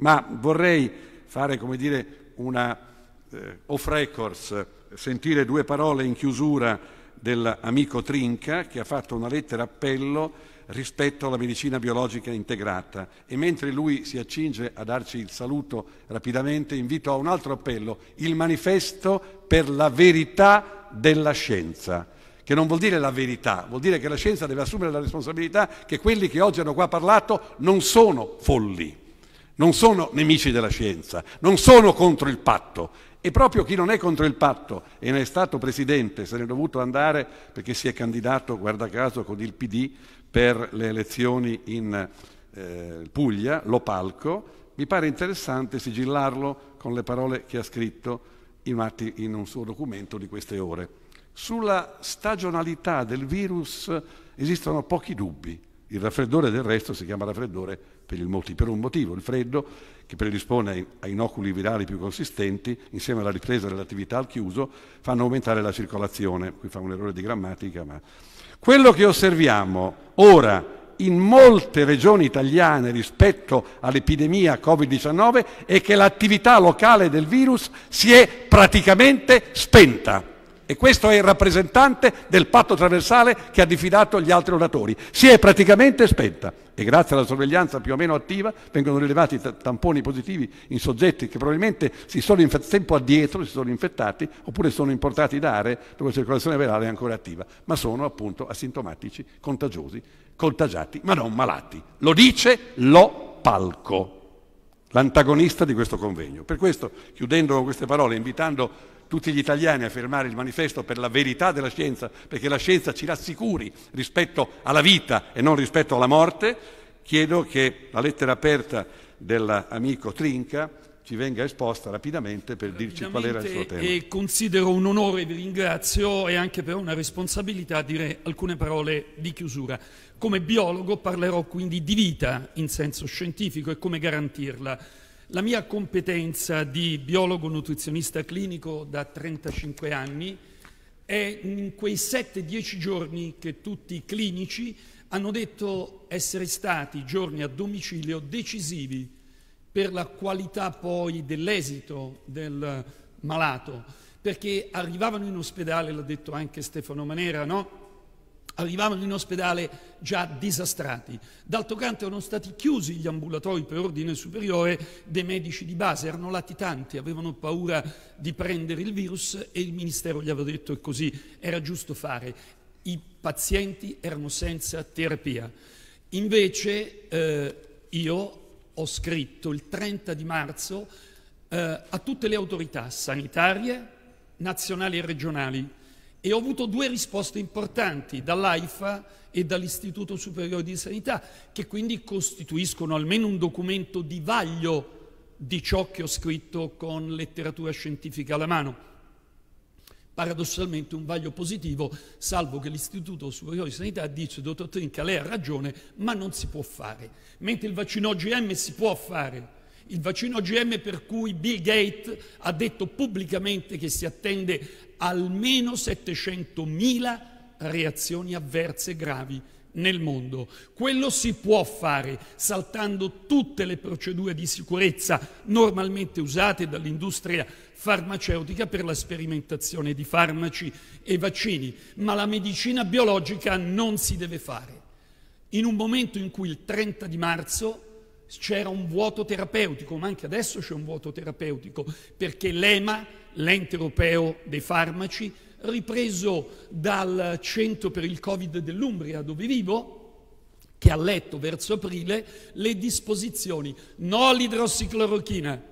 Ma vorrei fare, come dire, una eh, off records, sentire due parole in chiusura dell'amico Trinca che ha fatto una lettera appello rispetto alla medicina biologica integrata e mentre lui si accinge a darci il saluto rapidamente invito a un altro appello, il manifesto per la verità della scienza, che non vuol dire la verità, vuol dire che la scienza deve assumere la responsabilità che quelli che oggi hanno qua parlato non sono folli non sono nemici della scienza, non sono contro il patto. E proprio chi non è contro il patto e ne è stato presidente, se ne è dovuto andare perché si è candidato, guarda caso, con il PD per le elezioni in eh, Puglia, Lopalco, mi pare interessante sigillarlo con le parole che ha scritto infatti in un suo documento di queste ore. Sulla stagionalità del virus esistono pochi dubbi. Il raffreddore del resto si chiama raffreddore per, motivo, per, un motivo, il freddo, che predispone a inoculi virali più consistenti, insieme alla ripresa dell'attività al chiuso, fanno aumentare la circolazione. Qui fa un errore di grammatica, ma... Quello che osserviamo ora in molte regioni italiane rispetto all'epidemia Covid-19 è che l'attività locale del virus si è praticamente spenta. E questo è il rappresentante del patto traversale che ha diffidato gli altri oratori. Si è praticamente spenta e grazie alla sorveglianza più o meno attiva vengono rilevati tamponi positivi in soggetti che probabilmente si sono in tempo addietro, si sono infettati oppure sono importati da aree dove la circolazione virale è ancora attiva, ma sono appunto asintomatici, contagiosi, contagiati, ma non malati. Lo dice lo palco l'antagonista di questo convegno. Per questo, chiudendo con queste parole, invitando tutti gli italiani a firmare il manifesto per la verità della scienza, perché la scienza ci rassicuri rispetto alla vita e non rispetto alla morte, chiedo che la lettera aperta dell'amico Trinca ci venga esposta rapidamente per dirci qual era il suo tema. E considero un onore, vi ringrazio, e anche per una responsabilità dire alcune parole di chiusura. Come biologo parlerò quindi di vita in senso scientifico e come garantirla. La mia competenza di biologo nutrizionista clinico da 35 anni è in quei 7-10 giorni che tutti i clinici hanno detto essere stati giorni a domicilio decisivi per la qualità poi dell'esito del malato, perché arrivavano in ospedale, l'ha detto anche Stefano Manera, no? Arrivavano in ospedale già disastrati. D'altro canto erano stati chiusi gli ambulatori per ordine superiore dei medici di base, erano latitanti, avevano paura di prendere il virus e il Ministero gli aveva detto che così era giusto fare. I pazienti erano senza terapia. Invece eh, io ho scritto il 30 di marzo eh, a tutte le autorità sanitarie, nazionali e regionali e ho avuto due risposte importanti dall'AIFA e dall'Istituto Superiore di Sanità, che quindi costituiscono almeno un documento di vaglio di ciò che ho scritto con letteratura scientifica alla mano. Paradossalmente un vaglio positivo, salvo che l'Istituto Superiore di Sanità dice, dottor Trinca, lei ha ragione, ma non si può fare, mentre il vaccino OGM si può fare il vaccino OGM per cui Bill Gates ha detto pubblicamente che si attende almeno 700.000 reazioni avverse gravi nel mondo. Quello si può fare saltando tutte le procedure di sicurezza normalmente usate dall'industria farmaceutica per la sperimentazione di farmaci e vaccini, ma la medicina biologica non si deve fare. In un momento in cui il 30 di marzo c'era un vuoto terapeutico, ma anche adesso c'è un vuoto terapeutico, perché l'EMA, l'ente europeo dei farmaci, ripreso dal centro per il Covid dell'Umbria, dove vivo, che ha letto verso aprile le disposizioni no all'idrossiclorochina,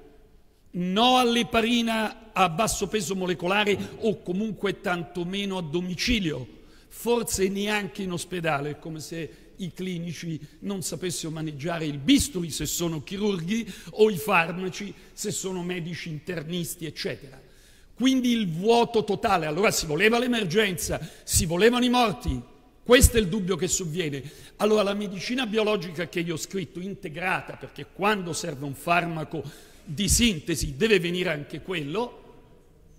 no all'eparina a basso peso molecolare o comunque tantomeno a domicilio, forse neanche in ospedale, come se i clinici non sapessero maneggiare il bisturi se sono chirurghi o i farmaci se sono medici internisti, eccetera. Quindi il vuoto totale, allora si voleva l'emergenza, si volevano i morti, questo è il dubbio che sovviene. Allora la medicina biologica che io ho scritto, integrata, perché quando serve un farmaco di sintesi deve venire anche quello,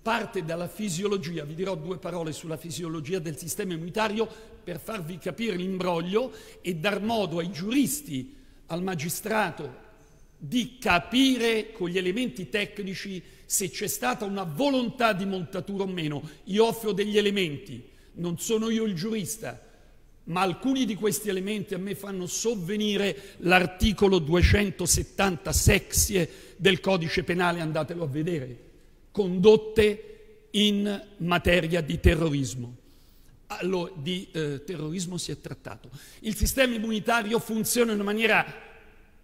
parte dalla fisiologia, vi dirò due parole sulla fisiologia del sistema immunitario per farvi capire l'imbroglio e dar modo ai giuristi, al magistrato, di capire con gli elementi tecnici se c'è stata una volontà di montatura o meno. Io offro degli elementi, non sono io il giurista, ma alcuni di questi elementi a me fanno sovvenire l'articolo 270 sexie del codice penale, andatelo a vedere condotte in materia di terrorismo. Allora, di eh, terrorismo si è trattato. Il sistema immunitario funziona in una maniera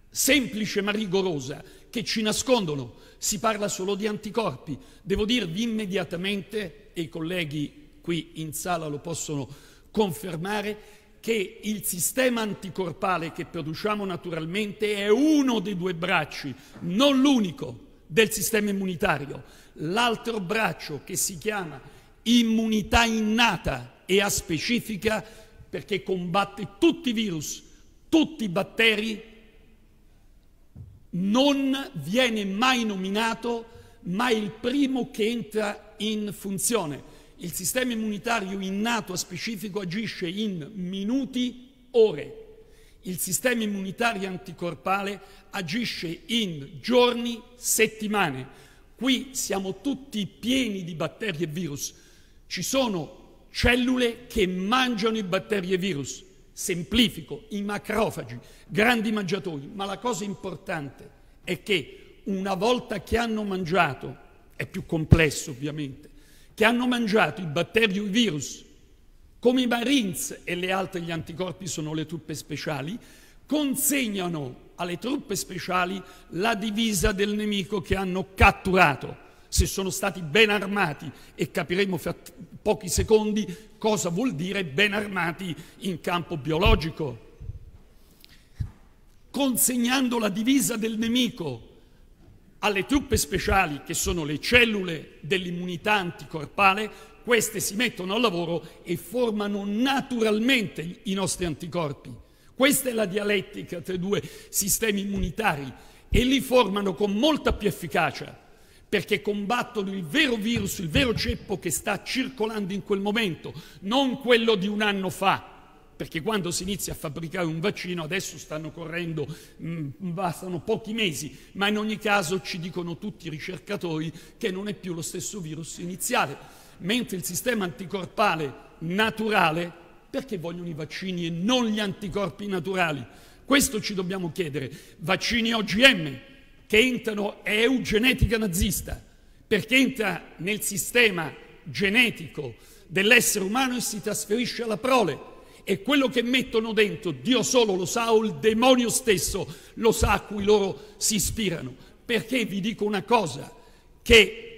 semplice ma rigorosa che ci nascondono. Si parla solo di anticorpi. Devo dirvi immediatamente, e i colleghi qui in sala lo possono confermare, che il sistema anticorpale che produciamo naturalmente è uno dei due bracci, non l'unico del sistema immunitario, l'altro braccio che si chiama immunità innata e aspecifica perché combatte tutti i virus, tutti i batteri, non viene mai nominato, ma è il primo che entra in funzione. Il sistema immunitario innato a specifico agisce in minuti, ore, il sistema immunitario anticorpale agisce in giorni, settimane. Qui siamo tutti pieni di batteri e virus. Ci sono cellule che mangiano i batteri e virus. Semplifico, i macrofagi, grandi mangiatori. Ma la cosa importante è che una volta che hanno mangiato, è più complesso ovviamente, che hanno mangiato i batteri e i virus come i Marines e le altre, gli anticorpi sono le truppe speciali, consegnano alle truppe speciali la divisa del nemico che hanno catturato. Se sono stati ben armati, e capiremo fra pochi secondi cosa vuol dire ben armati in campo biologico, consegnando la divisa del nemico alle truppe speciali, che sono le cellule dell'immunità anticorpale, queste si mettono al lavoro e formano naturalmente i nostri anticorpi. Questa è la dialettica tra i due sistemi immunitari e li formano con molta più efficacia perché combattono il vero virus, il vero ceppo che sta circolando in quel momento, non quello di un anno fa. Perché quando si inizia a fabbricare un vaccino, adesso stanno correndo, mm, bastano pochi mesi, ma in ogni caso ci dicono tutti i ricercatori che non è più lo stesso virus iniziale mentre il sistema anticorpale naturale, perché vogliono i vaccini e non gli anticorpi naturali? Questo ci dobbiamo chiedere. Vaccini OGM che entrano, è eugenetica nazista, perché entra nel sistema genetico dell'essere umano e si trasferisce alla prole. E quello che mettono dentro, Dio solo lo sa o il demonio stesso lo sa a cui loro si ispirano. Perché vi dico una cosa, che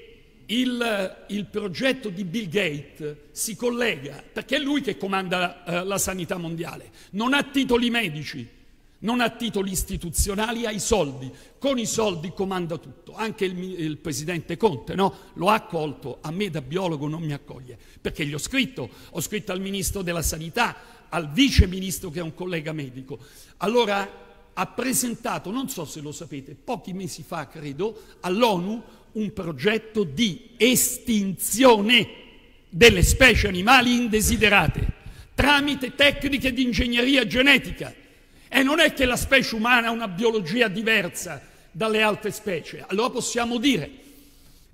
il, il, progetto di Bill Gates si collega, perché è lui che comanda eh, la sanità mondiale, non ha titoli medici, non ha titoli istituzionali, ha i soldi, con i soldi comanda tutto, anche il, il presidente Conte no? lo ha accolto, a me da biologo non mi accoglie, perché gli ho scritto, ho scritto al ministro della sanità, al vice ministro che è un collega medico. Allora ha presentato, non so se lo sapete, pochi mesi fa credo, all'ONU un progetto di estinzione delle specie animali indesiderate tramite tecniche di ingegneria genetica. E non è che la specie umana ha una biologia diversa dalle altre specie. Allora possiamo dire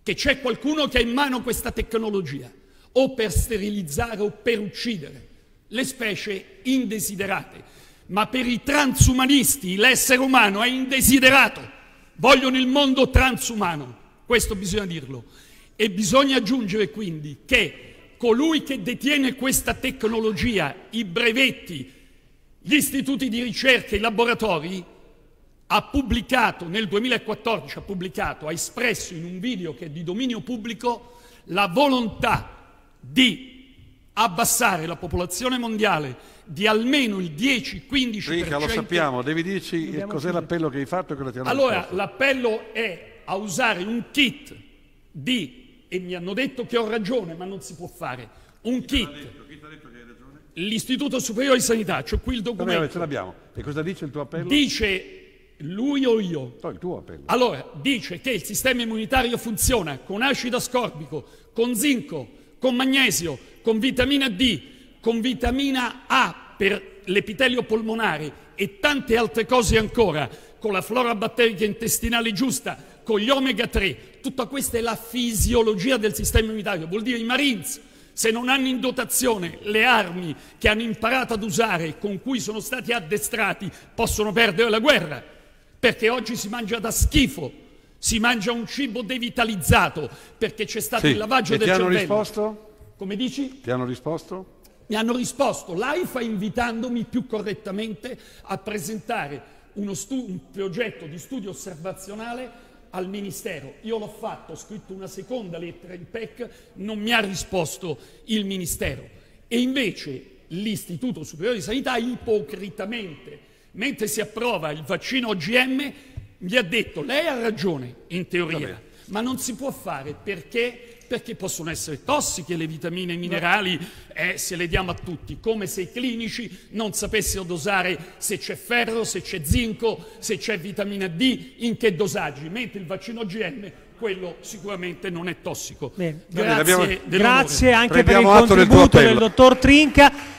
che c'è qualcuno che ha in mano questa tecnologia o per sterilizzare o per uccidere le specie indesiderate. Ma per i transumanisti l'essere umano è indesiderato. Vogliono il mondo transumano questo bisogna dirlo. E bisogna aggiungere quindi che colui che detiene questa tecnologia, i brevetti, gli istituti di ricerca, i laboratori, ha pubblicato nel 2014, ha pubblicato, ha espresso in un video che è di dominio pubblico la volontà di abbassare la popolazione mondiale di almeno il 10-15%. Rica, lo sappiamo, devi dirci cos'è l'appello che hai fatto e cosa ti hanno Allora, risposto. l'appello è a usare un kit di, e mi hanno detto che ho ragione, ma non si può fare, un chi kit. Detto, chi detto che hai ragione? L'Istituto Superiore di Sanità, c'ho qui il documento. Vabbè, ce l'abbiamo. E cosa dice il tuo appello? Dice lui o io. No, il tuo appello. Allora, dice che il sistema immunitario funziona con acido ascorbico, con zinco, con magnesio, con vitamina D, con vitamina A per l'epitelio polmonare e tante altre cose ancora, con la flora batterica intestinale giusta, con gli omega 3, tutta questa è la fisiologia del sistema immunitario, vuol dire i Marines se non hanno in dotazione le armi che hanno imparato ad usare e con cui sono stati addestrati, possono perdere la guerra. Perché oggi si mangia da schifo, si mangia un cibo devitalizzato, perché c'è stato sì. il lavaggio e del ti cervello. Ti hanno risposto? Come dici? Ti hanno risposto? Mi hanno risposto l'AIFA invitandomi più correttamente a presentare stu- un progetto di studio osservazionale al Ministero. Io l'ho fatto, ho scritto una seconda lettera in PEC, non mi ha risposto il Ministero. E invece l'Istituto Superiore di Sanità ipocritamente, mentre si approva il vaccino OGM, gli ha detto lei ha ragione in teoria, ma non si può fare perché perché possono essere tossiche le vitamine e minerali eh, se le diamo a tutti, come se i clinici non sapessero dosare se c'è ferro, se c'è zinco, se c'è vitamina D, in che dosaggi, mentre il vaccino OGM quello sicuramente non è tossico. Bene. Grazie, Bene, grazie anche Prendiamo per il contributo del dottor Trinca.